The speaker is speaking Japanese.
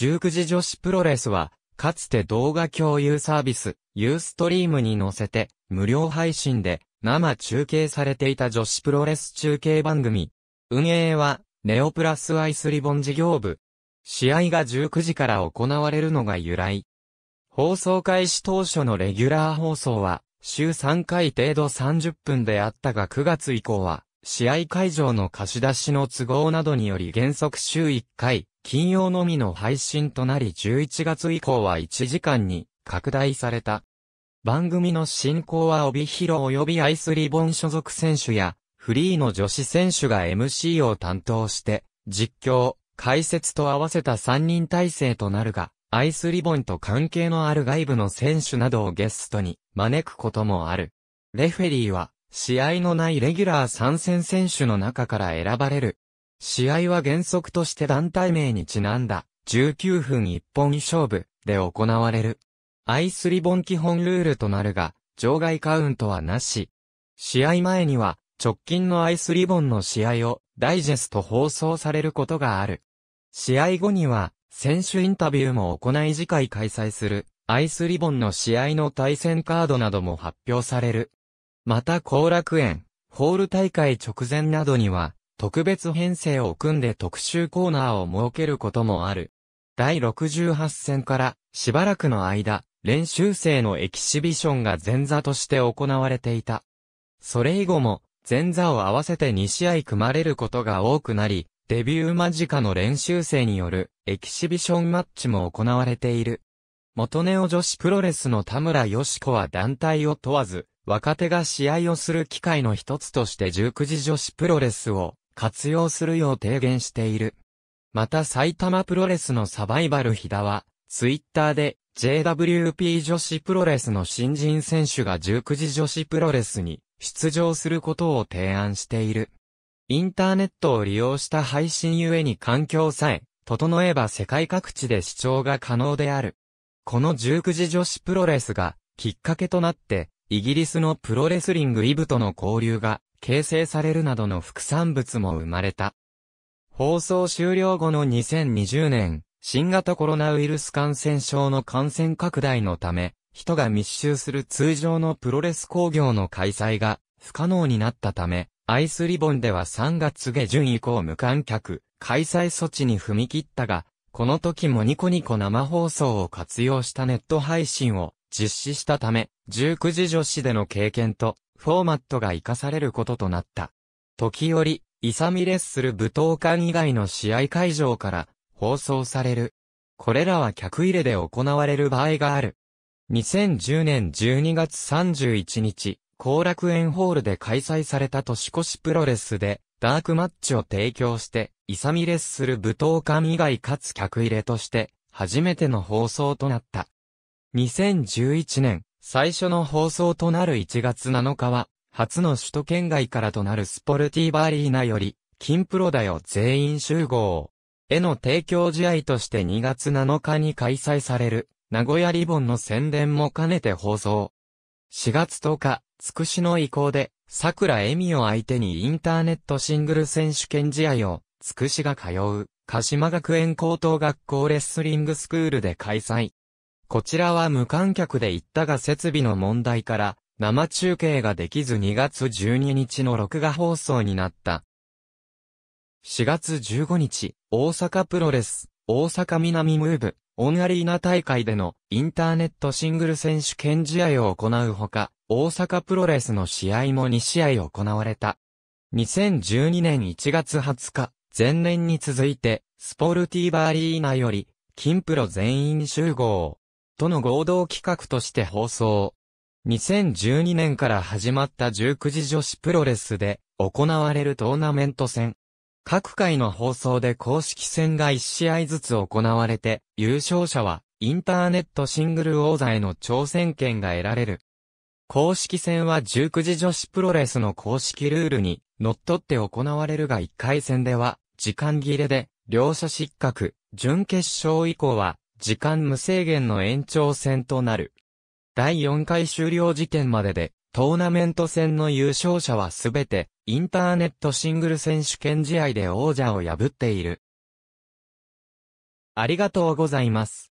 19時女子プロレスは、かつて動画共有サービス、ユーストリームに載せて、無料配信で生中継されていた女子プロレス中継番組。運営は、ネオプラスアイスリボン事業部。試合が19時から行われるのが由来。放送開始当初のレギュラー放送は、週3回程度30分であったが9月以降は、試合会場の貸し出しの都合などにより原則週1回、金曜のみの配信となり11月以降は1時間に拡大された。番組の進行は帯広及びアイスリボン所属選手や、フリーの女子選手が MC を担当して、実況、解説と合わせた3人体制となるが、アイスリボンと関係のある外部の選手などをゲストに招くこともある。レフェリーは、試合のないレギュラー参戦選手の中から選ばれる試合は原則として団体名にちなんだ、19分1本勝負で行われる。アイスリボン基本ルールとなるが、場外カウントはなし。試合前には、直近のアイスリボンの試合をダイジェスト放送されることがある。試合後には、選手インタビューも行い次回開催する、アイスリボンの試合の対戦カードなども発表される。また後楽園、ホール大会直前などには、特別編成を組んで特集コーナーを設けることもある。第68戦からしばらくの間、練習生のエキシビションが前座として行われていた。それ以後も、前座を合わせて2試合組まれることが多くなり、デビュー間近の練習生によるエキシビションマッチも行われている。元ネオ女子プロレスの田村よし子は団体を問わず、若手が試合をする機会の一つとして19時女子プロレスを活用するよう提言している。また埼玉プロレスのサバイバルヒダは、ツイッターで JWP 女子プロレスの新人選手が19時女子プロレスに出場することを提案している。インターネットを利用した配信ゆえに環境さえ整えば世界各地で視聴が可能である。この19時女子プロレスがきっかけとなって、イギリスのプロレスリングイブとの交流が形成されるなどの副産物も生まれた。放送終了後の2020年、新型コロナウイルス感染症の感染拡大のため、人が密集する通常のプロレス工業の開催が不可能になったため、アイスリボンでは3月下旬以降無観客、開催措置に踏み切ったが、この時もニコニコ生放送を活用したネット配信を実施したため、19時女子での経験とフォーマットが活かされることとなった。時折、イサミレッスル武闘館以外の試合会場から放送される。これらは客入れで行われる場合がある。2010年12月31日、後楽園ホールで開催された年越しプロレスで、ダークマッチを提供して、イサミレッスル武闘館以外かつ客入れとして、初めての放送となった。2011年、最初の放送となる1月7日は、初の首都圏外からとなるスポルティーバーリーナより、金プロだよ全員集合。への提供試合として2月7日に開催される、名古屋リボンの宣伝も兼ねて放送。4月10日、つくしの意向で、桜恵美を相手にインターネットシングル選手権試合を、つくしが通う、鹿島学園高等学校レスリングスクールで開催。こちらは無観客で行ったが設備の問題から、生中継ができず2月12日の録画放送になった。4月15日、大阪プロレス、大阪南ムーブ、オンアリーナ大会でのインターネットシングル選手権試合を行うほか、大阪プロレスの試合も2試合行われた。2012年1月20日、前年に続いて、スポルティーバアリーナより、金プロ全員集合。との合同企画として放送。2012年から始まった19時女子プロレスで行われるトーナメント戦。各回の放送で公式戦が1試合ずつ行われて、優勝者はインターネットシングル王座への挑戦権が得られる。公式戦は19時女子プロレスの公式ルールに則って行われるが1回戦では時間切れで両者失格、準決勝以降は時間無制限の延長戦となる。第4回終了時点までで、トーナメント戦の優勝者はすべて、インターネットシングル選手権試合で王者を破っている。ありがとうございます。